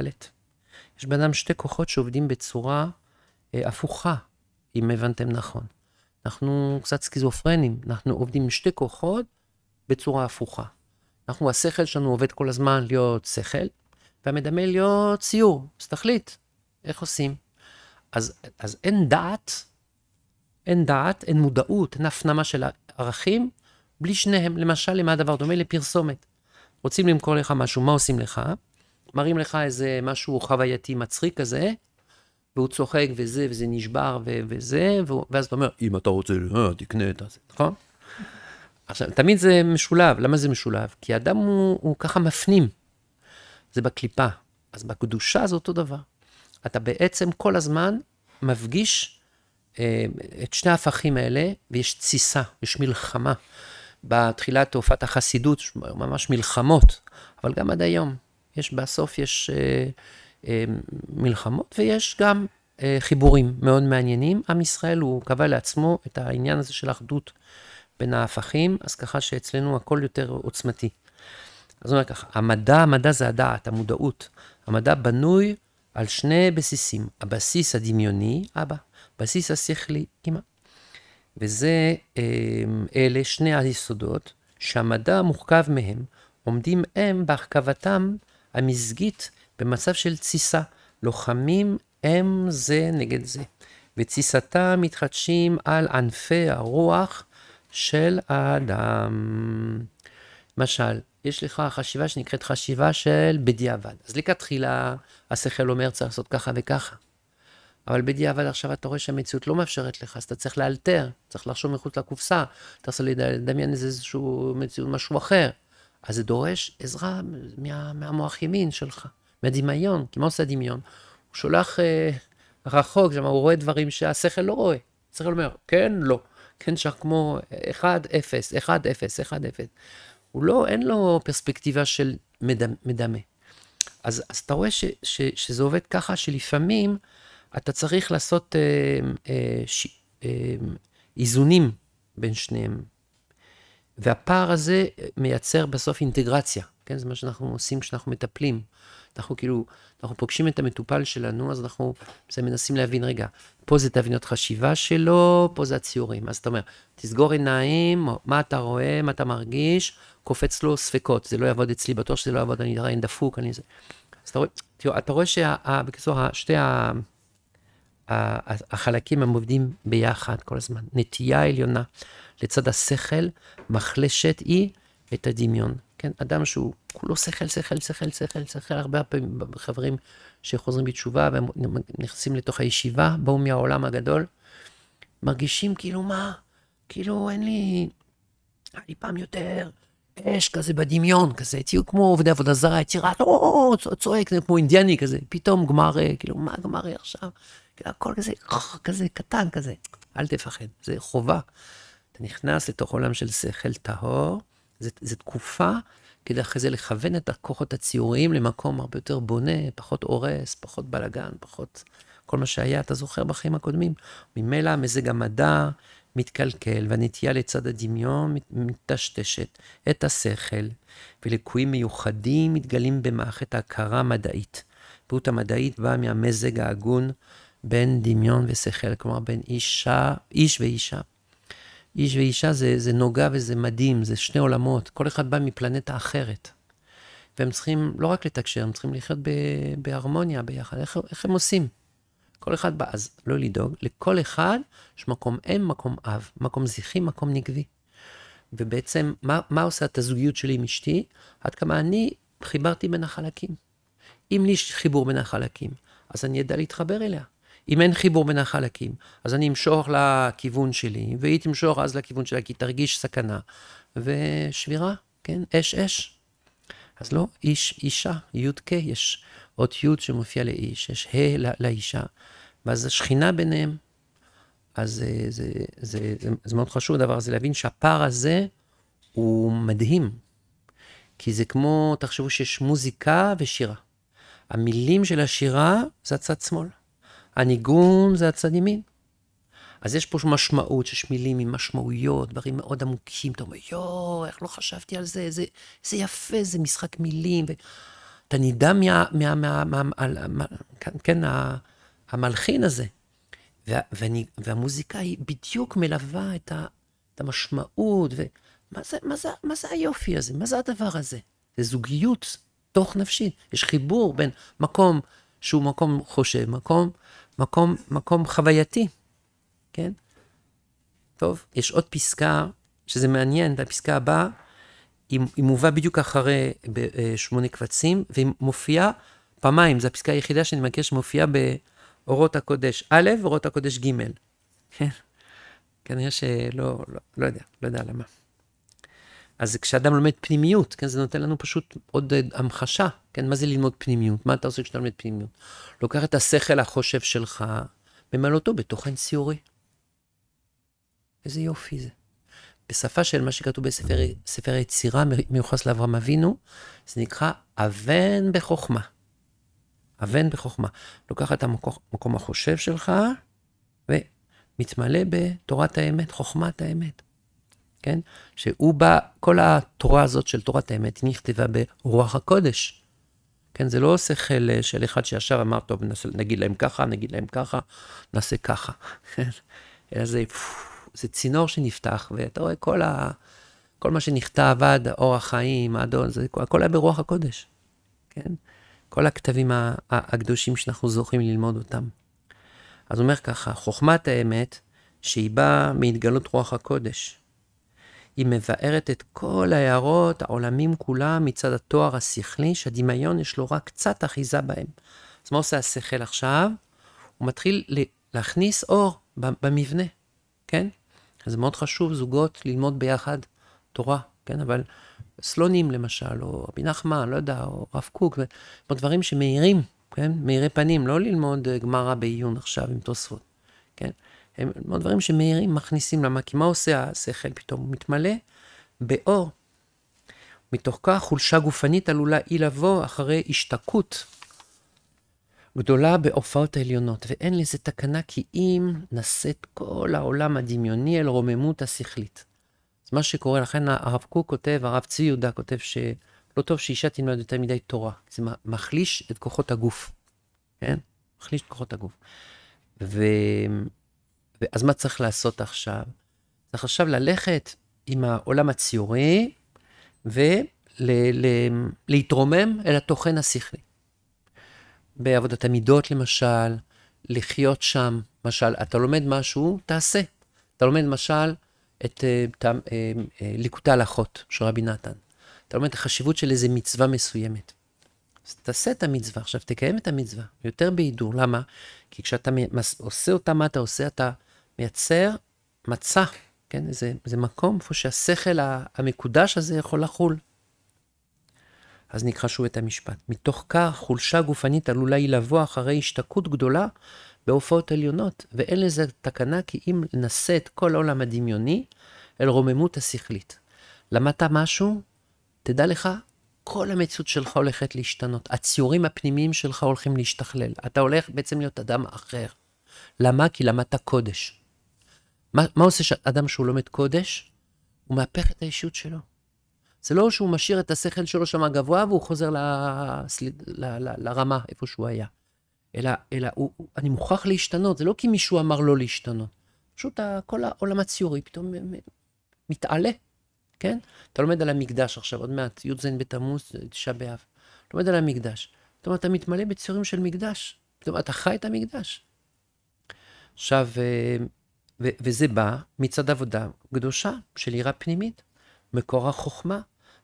יש באדם שתי כוחות שעובדים בצורה אה, הפוכה, אם הבנתם נכון. אנחנו קצת סכיזופרנים, אנחנו עובדים עם שתי כוחות בצורה הפוכה. אנחנו, השכל שלנו עובד כל הזמן להיות שכל, והמדמה להיות ציור, אז תחליט, איך עושים? אז, אז אין דעת, אין דעת, אין מודעות, אין הפנמה של ערכים, בלי שניהם. למשל, למה הדבר דומה? לפרסומת. רוצים למכור לך משהו, מה עושים לך? מראים לך איזה משהו חווייתי מצחיק כזה, והוא צוחק וזה, וזה נשבר ו- וזה, והוא, ואז אתה אומר, אם אתה רוצה, אה, תקנה את זה, נכון? עכשיו, תמיד זה משולב, למה זה משולב? כי האדם הוא, הוא ככה מפנים, זה בקליפה. אז בקדושה זה אותו דבר. אתה בעצם כל הזמן מפגיש אה, את שני ההפכים האלה, ויש תסיסה, יש מלחמה. בתחילת תעופת החסידות, ממש מלחמות, אבל גם עד היום. יש, בסוף יש... אה, אה, מלחמות, ויש גם אה, חיבורים מאוד מעניינים. עם ישראל, הוא קבע לעצמו את העניין הזה של אחדות בין ההפכים, אז ככה שאצלנו הכל יותר עוצמתי. אז אומר ככה, המדע, המדע זה הדעת, המודעות. המדע בנוי על שני בסיסים, הבסיס הדמיוני, אבא, הבסיס השכלי, אמא. וזה, אה, אלה שני היסודות שהמדע מורכב מהם, עומדים הם בהרכבתם המזגית במצב של תסיסה. לוחמים הם זה נגד זה. ותסיסתם מתחדשים על ענפי הרוח של האדם. למשל, יש לך חשיבה שנקראת חשיבה של בדיעבד. אז לכתחילה השכל אומר צריך לעשות ככה וככה. אבל בדיעבד עכשיו אתה רואה שהמציאות לא מאפשרת לך, אז אתה צריך לאלתר, צריך לחשוב מחוץ לקופסה, אתה צריך לדמיין איזשהו מציאות, משהו אחר. אז זה דורש עזרה מה, מהמוח ימין שלך. מהדמיון, כמו עושה דמיון. הוא שולח אה, רחוק, שמה, הוא רואה דברים שהשכל לא רואה. השכל אומר, כן, לא. כן, שם כמו 1-0, 1-0, 1-0. הוא לא, אין לו פרספקטיבה של מדמה. אז, אז אתה רואה ש, ש, שזה עובד ככה, שלפעמים אתה צריך לעשות אה, אה, ש, אה, איזונים בין שניהם. והפער הזה מייצר בסוף אינטגרציה, כן? זה מה שאנחנו עושים כשאנחנו מטפלים. אנחנו כאילו, אנחנו פוגשים את המטופל שלנו, אז אנחנו בסדר, מנסים להבין, רגע, פה זה תבניות חשיבה שלו, פה זה הציורים. אז אתה אומר, תסגור עיניים, מה אתה רואה, מה אתה מרגיש, קופץ לו ספקות, זה לא יעבוד אצלי, בטוח שזה לא יעבוד, אני עדיין דפוק, אני זה. אז אתה רואה, תראו, אתה רואה שה... בקיצור, שתי ה... החלקים הם עובדים ביחד כל הזמן. נטייה עליונה לצד השכל מחלשת היא את הדמיון. כן, אדם שהוא כולו שכל, שכל, שכל, שכל, שכל, הרבה פעמים חברים שחוזרים בתשובה ונכנסים לתוך הישיבה, באו מהעולם הגדול, מרגישים כאילו מה, כאילו אין לי, היה לי פעם יותר אש כזה בדמיון, כזה, תהיו כמו עובדי עבודה זרה, יצירת, או, צועק, כמו אינדיאני כזה, פתאום גמר, אה, כאילו, מה גמרי עכשיו? כאילו, הכל כזה, כזה קטן כזה, אל תפחד, זה חובה. אתה נכנס לתוך עולם של שכל טהור, זו תקופה כדי אחרי זה לכוון את הכוחות הציוריים למקום הרבה יותר בונה, פחות הורס, פחות בלאגן, פחות כל מה שהיה, אתה זוכר בחיים הקודמים. ממילא מזג המדע מתקלקל, והנטייה לצד הדמיון מטשטשת את השכל, וליקויים מיוחדים מתגלים במערכת ההכרה המדעית. הפעילות המדעית באה מהמזג ההגון בין דמיון ושכל, כלומר בין אישה, איש ואישה. איש ואישה זה, זה נוגה וזה מדהים, זה שני עולמות, כל אחד בא מפלנטה אחרת. והם צריכים לא רק לתקשר, הם צריכים לחיות בהרמוניה ביחד. איך, איך הם עושים? כל אחד בא, אז לא לדאוג, לכל אחד יש מקום אם, מקום אב, מקום זכי, מקום נגבי. ובעצם, מה, מה עושה את הזוגיות שלי עם אשתי? עד כמה אני חיברתי בין החלקים. אם לי יש חיבור בין החלקים, אז אני אדע להתחבר אליה. אם אין חיבור בין החלקים, אז אני אמשוך לכיוון שלי, והיא תמשוך אז לכיוון שלה, כי תרגיש סכנה. ושבירה, כן? אש אש. אז לא איש אישה, יוד קיי, יש אות יוד שמופיע לאיש, יש ה' לא, לאישה, ואז השכינה ביניהם. אז זה, אה, זה, זה, זה, זה מאוד חשוב הדבר הזה, להבין שהפער הזה הוא מדהים. כי זה כמו, תחשבו שיש מוזיקה ושירה. המילים של השירה זה הצד שמאל. הניגון זה הצד ימין. אז יש פה משמעות שיש מילים עם משמעויות, דברים מאוד עמוקים. אתה אומר, יואו, איך לא חשבתי על זה, זה, זה יפה, זה משחק מילים. ו... אתה נדהם מה... מה, מה, מה, מה, מה כן, כן המלחין הזה. וה, ואני, והמוזיקה היא בדיוק מלווה את, ה, את המשמעות, ומה זה, מה, זה, מה זה היופי הזה? מה זה הדבר הזה? זה זוגיות תוך נפשית. יש חיבור בין מקום שהוא מקום חושב, מקום מקום, מקום חווייתי, כן? טוב, יש עוד פסקה, שזה מעניין, והפסקה הבאה, היא, היא מובאה בדיוק אחרי אה, שמונה קבצים, והיא מופיעה פעמיים, זו הפסקה היחידה שאני מכיר שמופיעה באורות הקודש א' ואורות הקודש ג', כן? כנראה שלא, לא, לא יודע, לא יודע למה. אז כשאדם לומד פנימיות, כן, זה נותן לנו פשוט עוד אה, המחשה, כן, מה זה ללמוד פנימיות? מה אתה עושה כשאתה לומד פנימיות? לוקח את השכל החושב שלך, ממלא אותו בתוכן ציורי. איזה יופי זה. בשפה של מה שכתוב בספר היצירה מיוחס לאברהם אבינו, זה נקרא אבן בחוכמה. אבן בחוכמה. לוקח את המקום החושב שלך, ומתמלא בתורת האמת, חוכמת האמת. כן? שהוא בא, כל התורה הזאת של תורת האמת, היא נכתבה ברוח הקודש. כן, זה לא שכל אה, של אחד שישר אמר, טוב, נס, נגיד להם ככה, נגיד להם ככה, נעשה ככה. אלא זה, זה צינור שנפתח, ואתה רואה כל, ה, כל מה שנכתב עד אור החיים, האדון, זה הכל היה ברוח הקודש, כן? כל הכתבים הקדושים שאנחנו זוכים ללמוד אותם. אז הוא אומר ככה, חוכמת האמת, שהיא באה מהתגלות רוח הקודש, היא מבארת את כל ההערות, העולמים כולם, מצד התואר השכלי, שהדמיון יש לו רק קצת אחיזה בהם. אז מה עושה השכל עכשיו? הוא מתחיל להכניס אור במבנה, כן? אז זה מאוד חשוב, זוגות, ללמוד ביחד תורה, כן? אבל סלונים למשל, או רבי נחמן, לא יודע, או רב קוק, כמו דברים שמאירים, כן? מאירי פנים, לא ללמוד אה, גמרא בעיון עכשיו עם תוספות, כן? הם דברים שמאירים, מכניסים, למה? כי מה עושה השכל? פתאום הוא מתמלא באור. מתוך כך חולשה גופנית עלולה אי לבוא אחרי השתקעות גדולה בהופעות העליונות, ואין לזה תקנה כי אם נשאת כל העולם הדמיוני אל רוממות השכלית. אז מה שקורה, לכן הרב קוק כותב, הרב צבי יהודה כותב שלא טוב שאישה תלמד יותר מדי תורה, זה מחליש את כוחות הגוף, כן? מחליש את כוחות הגוף. ו... אז מה צריך לעשות עכשיו? צריך עכשיו ללכת עם העולם הציורי ולהתרומם אל התוכן השכלי. בעבודת המידות למשל, לחיות שם, למשל, אתה לומד משהו, תעשה. אתה לומד למשל את אה, אה, אה, ליקוטי הלכות של רבי נתן. אתה לומד את החשיבות של איזו מצווה מסוימת. אז תעשה את המצווה, עכשיו תקיים את המצווה, יותר בהידור. למה? כי כשאתה עושה אותה, מה אתה עושה? אתה מייצר מצע, כן? זה, זה מקום איפה שהשכל המקודש הזה יכול לחול. אז נקרא שוב את המשפט. מתוך כך חולשה גופנית עלולה היא לבוא אחרי השתקעות גדולה בהופעות עליונות, ואין לזה תקנה כי אם נשא את כל העולם הדמיוני אל רוממות השכלית. למדת משהו, תדע לך, כל המציאות שלך הולכת להשתנות. הציורים הפנימיים שלך הולכים להשתכלל. אתה הולך בעצם להיות אדם אחר. למה? כי למדת קודש. מה, מה עושה אדם שהוא לומד קודש? הוא מהפך את האישיות שלו. זה לא שהוא משאיר את השכל שלו שם גבוה והוא חוזר לסליד, ל, ל, ל, לרמה איפה שהוא היה. אלא, אלא הוא, הוא, אני מוכרח להשתנות, זה לא כי מישהו אמר לא להשתנות. פשוט כל העולם הציורי פתאום מתעלה, כן? אתה לומד על המקדש עכשיו, עוד מעט, י"ז בתמוז, תשעה באב. לומד על המקדש. זאת אומרת, אתה מתמלא בציורים של מקדש. זאת אומרת, אתה חי את המקדש. עכשיו, אה, ו- וזה בא מצד עבודה קדושה של עירה פנימית. מקור החוכמה,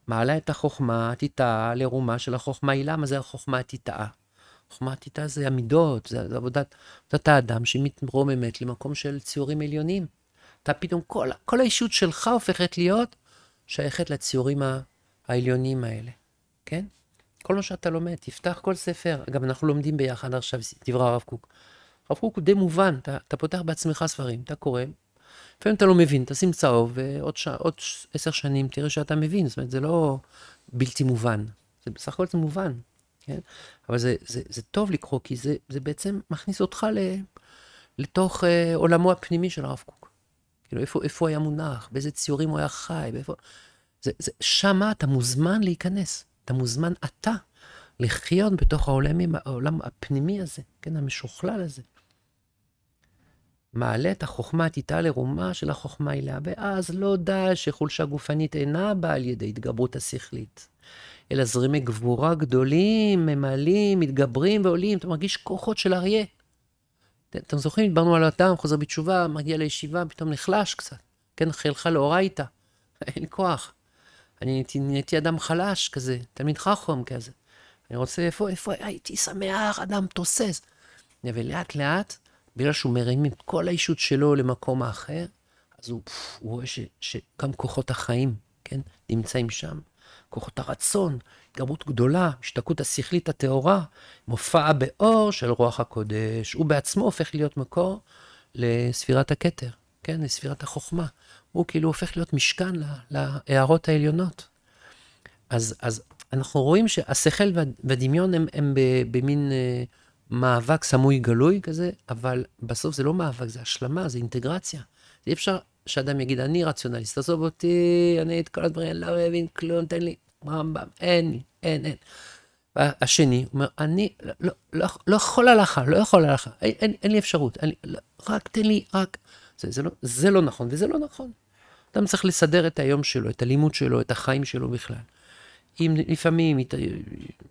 מעלה את החוכמה, תיטעה לרומה של החוכמה היא למה זה החוכמה התיטעה? חוכמה התיטעה זה המידות, זה עבודת, עבודת האדם שמתרוממת למקום של ציורים עליונים. אתה פתאום, כל, כל האישות שלך הופכת להיות שייכת לציורים העליונים האלה, כן? כל מה שאתה לומד, תפתח כל ספר. אגב, אנחנו לומדים ביחד עכשיו, דברי הרב קוק. הרב קוק הוא די מובן, אתה, אתה פותח בעצמך ספרים, אתה קורא, לפעמים אתה לא מבין, תשים צהוב, ועוד אה, ש... עשר שנים תראה שאתה מבין, זאת אומרת, זה לא בלתי מובן, זה בסך הכל זה מובן, כן? אבל זה, זה, זה טוב לקרוא, כי זה, זה בעצם מכניס אותך ל... לתוך אה, עולמו הפנימי של הרב קוק. כאילו, איפה, איפה הוא היה מונח, באיזה ציורים הוא היה חי, באיפה... זה, זה, שמה אתה מוזמן להיכנס, אתה מוזמן אתה לחיות בתוך העולם, העולם הפנימי הזה, כן, המשוכלל הזה. מעלה את החוכמה תיטה לרומה של החוכמה אליה, ואז לא די שחולשה גופנית אינה באה על ידי התגברות השכלית, אלא זרימי גבורה גדולים, ממלאים, מתגברים ועולים, אתה מרגיש כוחות של אריה. אתם זוכרים, דיברנו על אדם, חוזר בתשובה, מגיע לישיבה, פתאום נחלש קצת. כן, חילך לאורייתא, אין כוח. אני נהייתי אדם חלש כזה, תלמיד חכום כזה. אני רוצה, איפה, איפה, הייתי שמח, אדם תוסס. ולאט לאט, בגלל שהוא מרים את כל האישות שלו למקום האחר, אז הוא, פוף, הוא רואה ש, שגם כוחות החיים, כן, נמצאים שם. כוחות הרצון, התגברות גדולה, השתקעות השכלית הטהורה, מופע באור של רוח הקודש. הוא בעצמו הופך להיות מקור לספירת הכתר, כן, לספירת החוכמה. הוא כאילו הופך להיות משכן להערות העליונות. אז, אז אנחנו רואים שהשכל והדמיון הם, הם במין... אה, מאבק סמוי גלוי כזה, אבל בסוף זה לא מאבק, זה השלמה, זה אינטגרציה. אי אפשר שאדם יגיד, אני רציונליסט, תעזוב אותי, אני את כל הדברים, אני לא מבין כלום, תן לי רמב"ם, אין לי, אין, אין. השני אומר, אני לא, לא, לא, לא יכול הלכה, לא יכול הלכה, אין, אין, אין לי אפשרות, אני, לא, רק תן לי, רק... זה, זה, לא, זה לא נכון וזה לא נכון. אדם צריך לסדר את היום שלו, את הלימוד שלו, את החיים שלו בכלל. עם לפעמים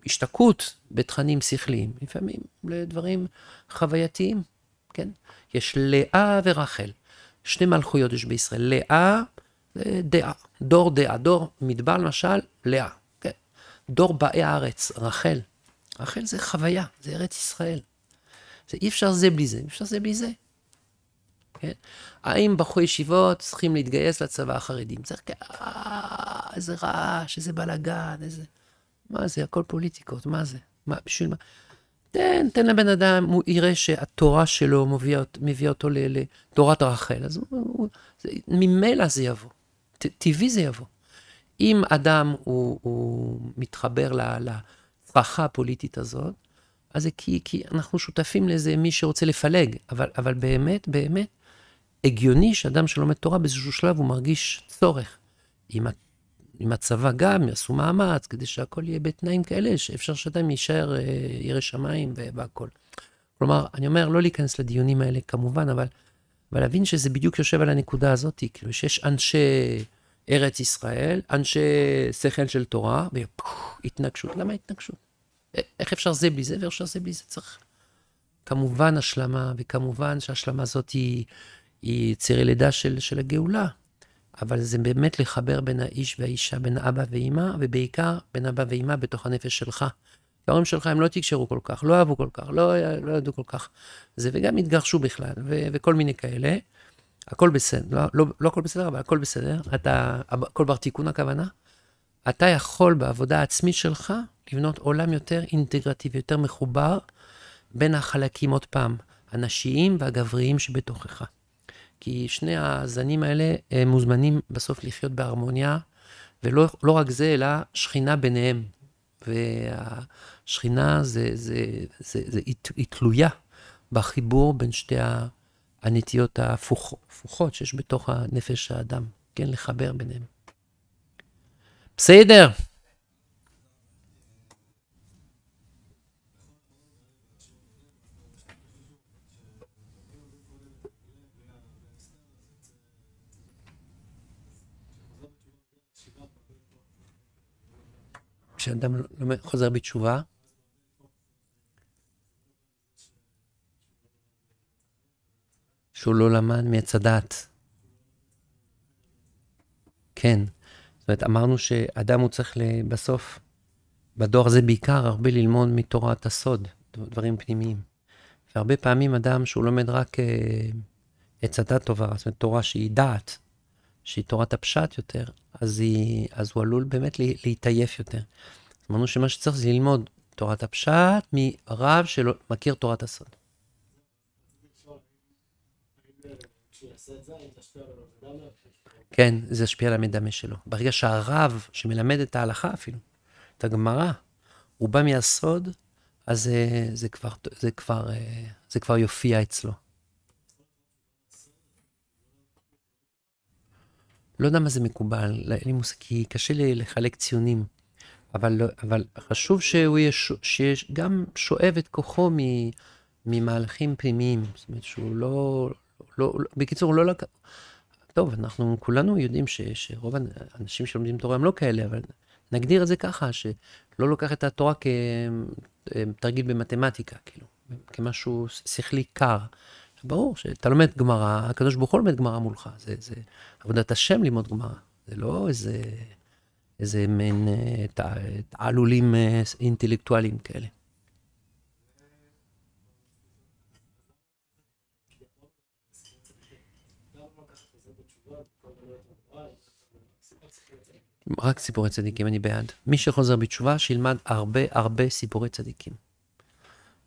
השתקעות בתכנים שכליים, לפעמים לדברים חווייתיים, כן? יש לאה ורחל, שני מלכויות יש בישראל, לאה, דעה, דור דעה, דור מדבר למשל, לאה, כן? דור באי הארץ, רחל. רחל זה חוויה, זה ארץ ישראל. זה אי אפשר זה בלי זה, אי אפשר זה בלי זה. כן? האם בחורי ישיבות צריכים להתגייס לצבא החרדים? צריך... איזה רעש, איזה בלאגן, איזה... מה זה, הכל פוליטיקות, מה זה? מה, בשביל מה? תן, תן לבן אדם, הוא יראה שהתורה שלו מביאה, מביא אותו לתורת רחל, אז הוא, זה, ממילא זה יבוא, ט, טבעי זה יבוא. אם אדם הוא, הוא מתחבר לפרחה הפוליטית הזאת, אז זה כי, כי אנחנו שותפים לזה מי שרוצה לפלג, אבל, אבל באמת, באמת, הגיוני שאדם שלומד תורה באיזשהו שלב הוא מרגיש צורך. אם עם הצבא גם יעשו מאמץ כדי שהכל יהיה בתנאים כאלה, שאפשר שאדם יישאר אה, ירא שמיים והכול. כלומר, אני אומר, לא להיכנס לדיונים האלה כמובן, אבל, אבל להבין שזה בדיוק יושב על הנקודה הזאת, כאילו שיש אנשי ארץ ישראל, אנשי שכל של תורה, והתנגשות. למה התנגשות? איך אפשר זה בלי זה ואיך אפשר זה בלי זה? צריך כמובן השלמה, וכמובן שההשלמה הזאת היא, היא צירי לידה של, של הגאולה. אבל זה באמת לחבר בין האיש והאישה, בין אבא ואימא, ובעיקר בין אבא ואימא בתוך הנפש שלך. ההורים שלך הם לא תקשרו כל כך, לא אהבו כל כך, לא, לא ידעו כל כך. זה, וגם התגרשו בכלל, ו, וכל מיני כאלה. הכל בסדר, לא, לא, לא הכל בסדר, אבל הכל בסדר. אתה, הכל בר תיקון הכוונה. אתה יכול בעבודה העצמית שלך לבנות עולם יותר אינטגרטיבי, יותר מחובר בין החלקים, עוד פעם, הנשיים והגבריים שבתוכך. כי שני הזנים האלה הם מוזמנים בסוף לחיות בהרמוניה, ולא לא רק זה, אלא שכינה ביניהם. והשכינה זה, זה, זה, זה, היא תלויה בחיבור בין שתי הנטיות ההפוכות שיש בתוך הנפש האדם, כן, לחבר ביניהם. בסדר. כשאדם חוזר בתשובה, שהוא לא למד מעץ הדעת. כן. זאת אומרת, אמרנו שאדם הוא צריך בסוף, בדור הזה בעיקר, הרבה ללמוד מתורת הסוד, דברים פנימיים. והרבה פעמים אדם שהוא לומד רק אה, עץ הדעת טובה, זאת אומרת, תורה שהיא דעת, שהיא תורת הפשט יותר, אז, היא, אז הוא עלול באמת להתעייף יותר. אמרנו שמה שצריך זה ללמוד תורת הפשט מרב שמכיר תורת הסוד. כן, זה ישפיע על המדמה שלו. ברגע שהרב שמלמד את ההלכה אפילו, את הגמרא, הוא בא מהסוד, אז זה, אה, זה, כבר, זה, כבר, אה, זה כבר יופיע אצלו. לא יודע מה זה מקובל, לא, אין לי מושג, כי קשה לי לחלק ציונים. אבל, לא, אבל חשוב שהוא יהיה, שיש גם שואב את כוחו מ, ממהלכים פנימיים. זאת אומרת שהוא לא, לא, לא בקיצור, לא לק... טוב, אנחנו כולנו יודעים ש, שרוב האנשים שלומדים תורה הם לא כאלה, אבל נגדיר את זה ככה, שלא לוקח את התורה כתרגיל במתמטיקה, כאילו, כמשהו שכלי קר. ברור שאתה לומד גמרא, הקדוש ברוך הוא לומד גמרא מולך. זה, זה עבודת השם ללמוד גמרא. זה לא איזה, איזה מין אה, תעלולים אה, אינטלקטואליים כאלה. רק סיפורי צדיקים, אני בעד. מי שחוזר בתשובה, שילמד הרבה הרבה סיפורי צדיקים.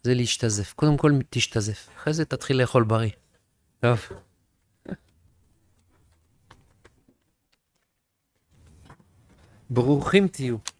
זה להשתזף. קודם כל תשתזף, אחרי זה תתחיל לאכול בריא. טוב. ברוכים תהיו.